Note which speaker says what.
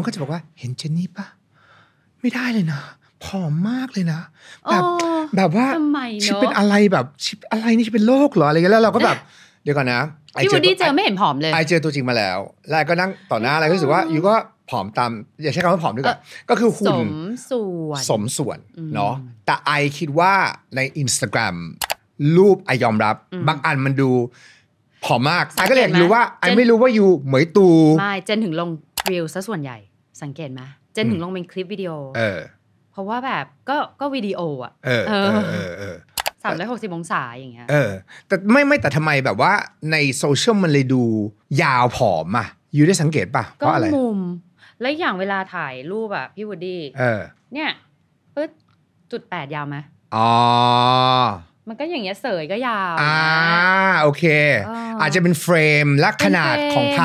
Speaker 1: นก็จะบอกว่าเห็นเจนนี่ปะไม่ได้เลยนะ ผอมมากเลยนะ แบบแบบว่าชิเป็นอะไรแบบชิอะไรนี่ชิเป็นโรคเหรออะไรเงี้ยแล้วเราก็แบบ เดี๋ยวก่อนนะพี่วูดี้เจอไม่เห็นผอมเลยไอเจอตัวจริงมาแล้วแล้วก็นั่งต่อหน้าอะไรก็รู้สึกว่าอยู่ก็ผอมตามอย่าใช้คำว่าผอมด้วยกก็คือหุ่นสม
Speaker 2: ส่วน สม
Speaker 1: ส่วนเนาะแต่ไอคิดว่าใน Instagram รูปไอยอมรับ บางอันมันดู ผอมมากไอก็เลยอรู้ว่าไอไม่รู้ว่าอยู่เหมยตูไม่
Speaker 3: เจนถึงลงรีลซะส่วนใหญ่สังเกตไหมเจนถึงลงเป็นคลิปวิดีโอเพราะว่าแบบก็ก็วิดีโออ่ะสามร้อยหกสิบองศาอย่างเงี้ยเอ
Speaker 1: อ แต่ไม่ ไม่แต่ทำไมแบบว่าในโซเชียลมันเลยดู ยาวผอมอ่ะ อยู่ได้สังเกตป่ะเพราะอะไรม
Speaker 3: ุม
Speaker 4: และอย่างเวลาถ่ายรูปอ่ะ พี่วูดดี้เนี่ย ปึ๊ดจุดแปด
Speaker 3: ยาวไหมอ๋อมันก็อย่างเงี้ยเสยก็ยา
Speaker 4: วอ่
Speaker 1: าโอเค อาจจะเป็นเฟรมและขนาดของภาพ